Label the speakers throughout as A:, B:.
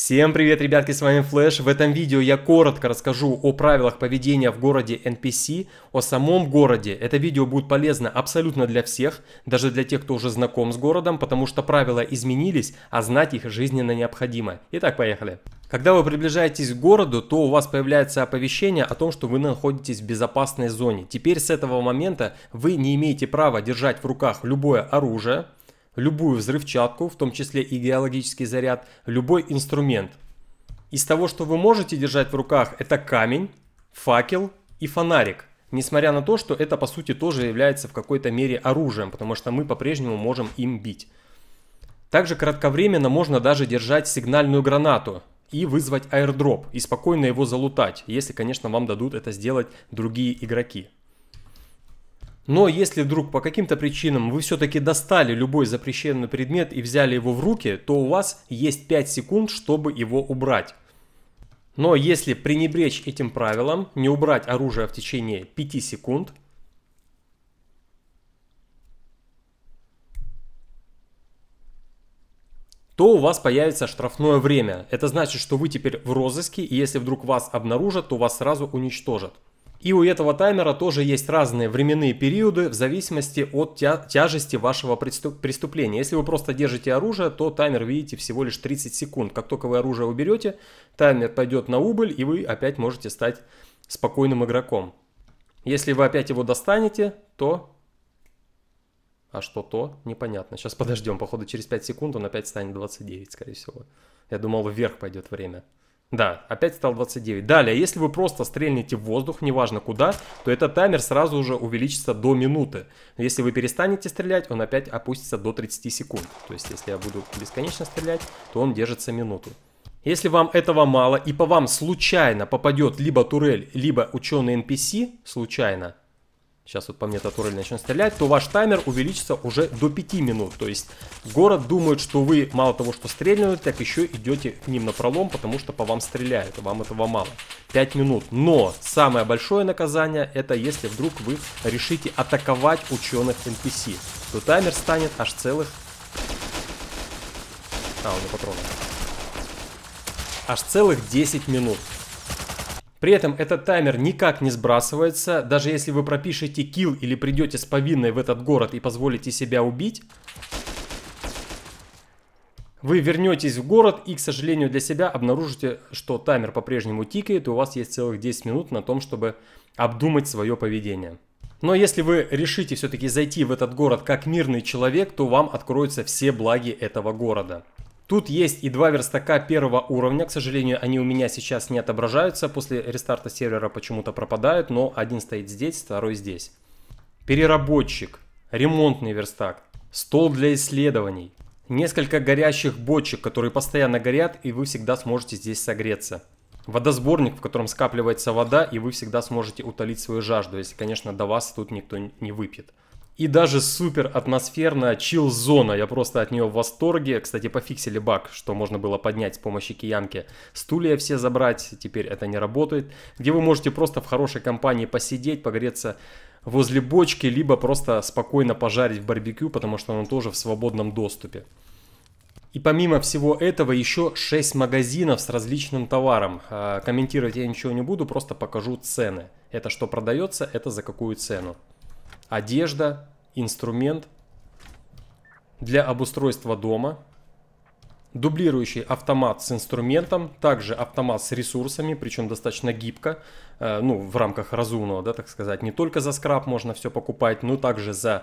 A: Всем привет, ребятки, с вами Флэш. В этом видео я коротко расскажу о правилах поведения в городе NPC, о самом городе. Это видео будет полезно абсолютно для всех, даже для тех, кто уже знаком с городом, потому что правила изменились, а знать их жизненно необходимо. Итак, поехали. Когда вы приближаетесь к городу, то у вас появляется оповещение о том, что вы находитесь в безопасной зоне. Теперь с этого момента вы не имеете права держать в руках любое оружие, любую взрывчатку, в том числе и геологический заряд, любой инструмент. Из того, что вы можете держать в руках, это камень, факел и фонарик. Несмотря на то, что это по сути тоже является в какой-то мере оружием, потому что мы по-прежнему можем им бить. Также кратковременно можно даже держать сигнальную гранату и вызвать аирдроп и спокойно его залутать, если, конечно, вам дадут это сделать другие игроки. Но если вдруг по каким-то причинам вы все-таки достали любой запрещенный предмет и взяли его в руки, то у вас есть 5 секунд, чтобы его убрать. Но если пренебречь этим правилом, не убрать оружие в течение 5 секунд, то у вас появится штрафное время. Это значит, что вы теперь в розыске, и если вдруг вас обнаружат, то вас сразу уничтожат. И у этого таймера тоже есть разные временные периоды в зависимости от тя тяжести вашего преступления. Если вы просто держите оружие, то таймер, видите, всего лишь 30 секунд. Как только вы оружие уберете, таймер пойдет на убыль, и вы опять можете стать спокойным игроком. Если вы опять его достанете, то... А что то? Непонятно. Сейчас подождем. Походу через 5 секунд он опять станет 29, скорее всего. Я думал, вверх пойдет время. Да, опять стал 29. Далее, если вы просто стрельнете в воздух, неважно куда, то этот таймер сразу уже увеличится до минуты. Но если вы перестанете стрелять, он опять опустится до 30 секунд. То есть, если я буду бесконечно стрелять, то он держится минуту. Если вам этого мало и по вам случайно попадет либо турель, либо ученый NPC, случайно, сейчас вот по мне татурель начнет стрелять, то ваш таймер увеличится уже до 5 минут. То есть город думает, что вы мало того, что стрельнули, так еще идете к ним на пролом, потому что по вам стреляют, и а вам этого мало. 5 минут. Но самое большое наказание, это если вдруг вы решите атаковать ученых NPC, то таймер станет аж целых... А, у него патроны. Аж целых 10 минут. При этом этот таймер никак не сбрасывается, даже если вы пропишете килл или придете с повинной в этот город и позволите себя убить. Вы вернетесь в город и, к сожалению, для себя обнаружите, что таймер по-прежнему тикает, и у вас есть целых 10 минут на том, чтобы обдумать свое поведение. Но если вы решите все-таки зайти в этот город как мирный человек, то вам откроются все благи этого города. Тут есть и два верстака первого уровня. К сожалению, они у меня сейчас не отображаются. После рестарта сервера почему-то пропадают, но один стоит здесь, второй здесь. Переработчик, ремонтный верстак, стол для исследований, несколько горящих бочек, которые постоянно горят, и вы всегда сможете здесь согреться. Водосборник, в котором скапливается вода, и вы всегда сможете утолить свою жажду, если, конечно, до вас тут никто не выпьет. И даже супер атмосферная чил-зона. Я просто от нее в восторге. Кстати, пофиксили баг, что можно было поднять с помощью киянки. Стулья все забрать, теперь это не работает. Где вы можете просто в хорошей компании посидеть, погреться возле бочки, либо просто спокойно пожарить в барбекю, потому что оно тоже в свободном доступе. И помимо всего этого еще 6 магазинов с различным товаром. А, комментировать я ничего не буду, просто покажу цены. Это что продается, это за какую цену одежда, инструмент для обустройства дома, дублирующий автомат с инструментом, также автомат с ресурсами, причем достаточно гибко, э, ну, в рамках разумного, да, так сказать. Не только за скраб можно все покупать, но также за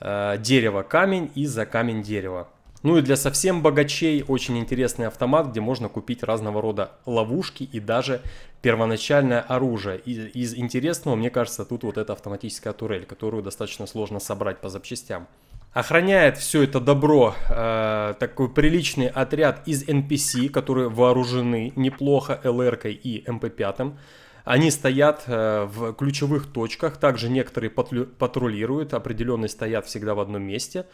A: э, дерево камень и за камень дерево. Ну и для совсем богачей очень интересный автомат, где можно купить разного рода ловушки и даже первоначальное оружие. Из, из интересного, мне кажется, тут вот эта автоматическая турель, которую достаточно сложно собрать по запчастям. Охраняет все это добро э, такой приличный отряд из NPC, которые вооружены неплохо ЛР-кой и МП-5. Они стоят э, в ключевых точках, также некоторые патрулируют, определенные стоят всегда в одном месте.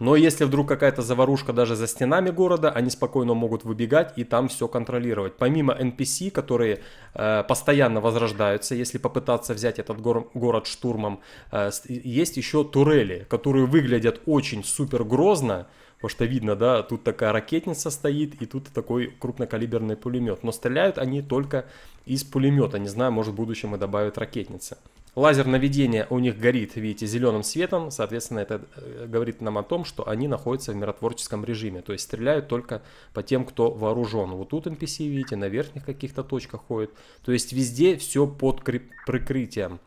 A: Но если вдруг какая-то заварушка даже за стенами города, они спокойно могут выбегать и там все контролировать. Помимо NPC, которые э, постоянно возрождаются, если попытаться взять этот гор- город штурмом, э, есть еще турели, которые выглядят очень супер грозно, потому что видно, да, тут такая ракетница стоит и тут такой крупнокалиберный пулемет. Но стреляют они только из пулемета, не знаю, может в будущем и добавят ракетницы. Лазер наведения у них горит, видите, зеленым светом, соответственно, это э, говорит нам о том, что они находятся в миротворческом режиме, то есть стреляют только по тем, кто вооружен. Вот тут NPC, видите, на верхних каких-то точках ходит, то есть везде все под прикрытием.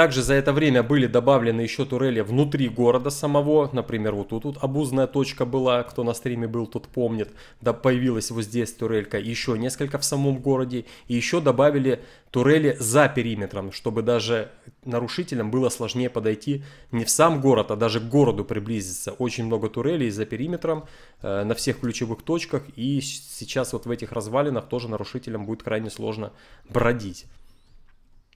A: Также за это время были добавлены еще турели внутри города самого. Например, вот тут вот обузная точка была, кто на стриме был, тот помнит. Да, появилась вот здесь турелька, еще несколько в самом городе. И еще добавили турели за периметром, чтобы даже нарушителям было сложнее подойти не в сам город, а даже к городу приблизиться. Очень много турелей за периметром э, на всех ключевых точках. И сейчас вот в этих развалинах тоже нарушителям будет крайне сложно бродить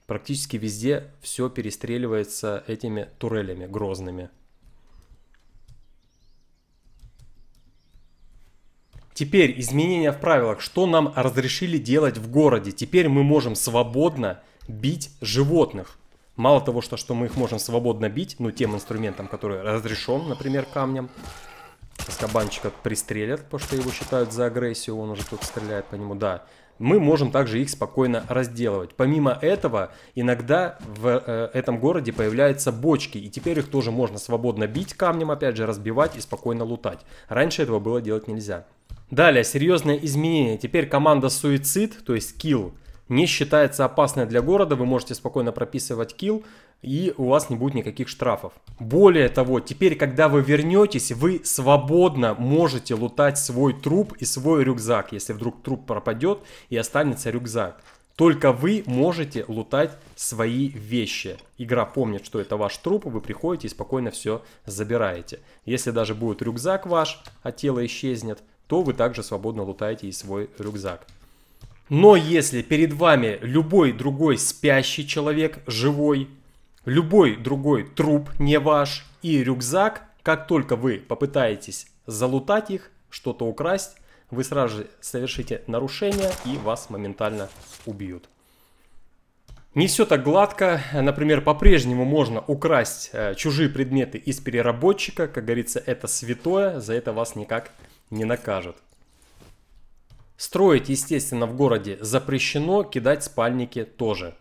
A: практически везде все перестреливается этими турелями грозными. Теперь изменения в правилах. Что нам разрешили делать в городе? Теперь мы можем свободно бить животных. Мало того, что, что мы их можем свободно бить, ну, тем инструментом, который разрешен, например, камнем. С кабанчика пристрелят, потому что его считают за агрессию, он уже тут стреляет по нему, да мы можем также их спокойно разделывать. Помимо этого, иногда в э, этом городе появляются бочки, и теперь их тоже можно свободно бить камнем, опять же, разбивать и спокойно лутать. Раньше этого было делать нельзя. Далее, серьезное изменение. Теперь команда суицид, то есть kill, не считается опасной для города, вы можете спокойно прописывать килл, и у вас не будет никаких штрафов. Более того, теперь, когда вы вернетесь, вы свободно можете лутать свой труп и свой рюкзак, если вдруг труп пропадет и останется рюкзак. Только вы можете лутать свои вещи. Игра помнит, что это ваш труп, вы приходите и спокойно все забираете. Если даже будет рюкзак ваш, а тело исчезнет, то вы также свободно лутаете и свой рюкзак. Но если перед вами любой другой спящий человек, живой, любой другой труп не ваш и рюкзак, как только вы попытаетесь залутать их, что-то украсть, вы сразу же совершите нарушение и вас моментально убьют. Не все так гладко. Например, по-прежнему можно украсть э, чужие предметы из переработчика. Как говорится, это святое, за это вас никак не накажут. Строить, естественно, в городе запрещено, кидать спальники тоже.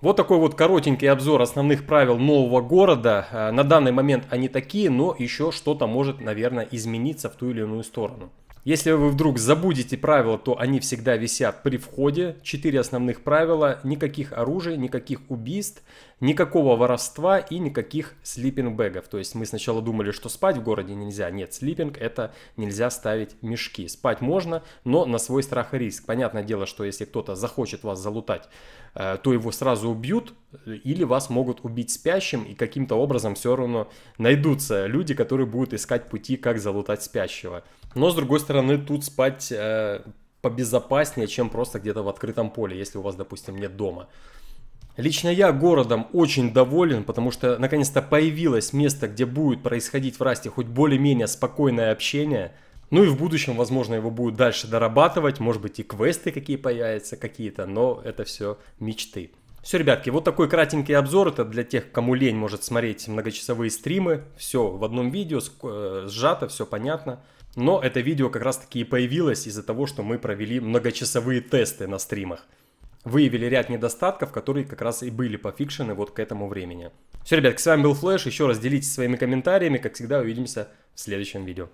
A: Вот такой вот коротенький обзор основных правил нового города. Э, на данный момент они такие, но еще что-то может, наверное, измениться в ту или иную сторону. Если вы вдруг забудете правила, то они всегда висят при входе. Четыре основных правила. Никаких оружий, никаких убийств, никакого воровства и никаких слипинг бегов. То есть мы сначала думали, что спать в городе нельзя. Нет, слипинг это нельзя ставить мешки. Спать можно, но на свой страх и риск. Понятное дело, что если кто-то захочет вас залутать, э, то его сразу убьют или вас могут убить спящим, и каким-то образом все равно найдутся люди, которые будут искать пути, как залутать спящего. Но, с другой стороны, тут спать э, побезопаснее, чем просто где-то в открытом поле, если у вас, допустим, нет дома. Лично я городом очень доволен, потому что наконец-то появилось место, где будет происходить в Расте хоть более-менее спокойное общение. Ну и в будущем, возможно, его будут дальше дорабатывать, может быть и квесты какие появятся какие-то, но это все мечты. Все, ребятки, вот такой кратенький обзор. Это для тех, кому лень может смотреть многочасовые стримы. Все в одном видео, э, сжато, все понятно. Но это видео как раз таки и появилось из-за того, что мы провели многочасовые тесты на стримах. Выявили ряд недостатков, которые как раз и были пофикшены вот к этому времени. Все, ребятки, с вами был Флэш. Еще раз делитесь своими комментариями. Как всегда, увидимся в следующем видео.